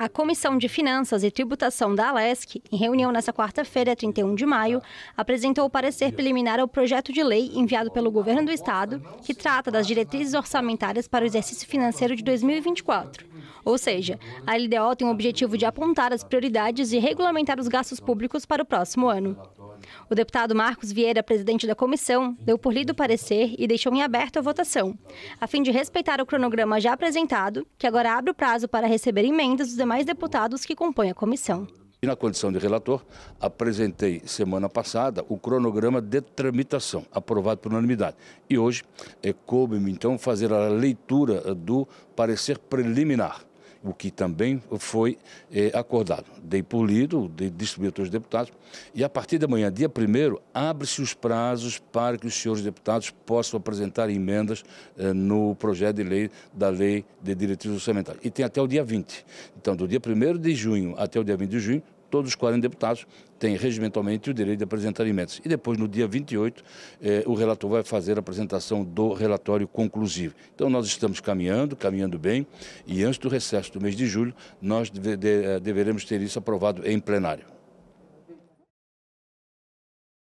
A Comissão de Finanças e Tributação da Alesc, em reunião nesta quarta-feira, 31 de maio, apresentou o parecer preliminar ao projeto de lei enviado pelo Governo do Estado, que trata das diretrizes orçamentárias para o exercício financeiro de 2024. Ou seja, a LDO tem o objetivo de apontar as prioridades e regulamentar os gastos públicos para o próximo ano. O deputado Marcos Vieira, presidente da comissão, deu por lido o parecer e deixou em aberto a votação, a fim de respeitar o cronograma já apresentado, que agora abre o prazo para receber emendas dos demais deputados que compõem a comissão. E na condição de relator, apresentei semana passada o cronograma de tramitação, aprovado por unanimidade. E hoje, é coube-me então fazer a leitura eh, do parecer preliminar o que também foi eh, acordado. Dei polido, distribuído dei, distribuí a todos os deputados, e a partir da manhã, dia 1 abre-se os prazos para que os senhores deputados possam apresentar emendas eh, no projeto de lei da Lei de diretrizes orçamentárias E tem até o dia 20. Então, do dia 1 de junho até o dia 20 de junho, todos os 40 deputados têm regimentalmente o direito de apresentar emendas. E depois, no dia 28, eh, o relator vai fazer a apresentação do relatório conclusivo. Então, nós estamos caminhando, caminhando bem, e antes do recesso do mês de julho, nós deve, de, eh, deveremos ter isso aprovado em plenário.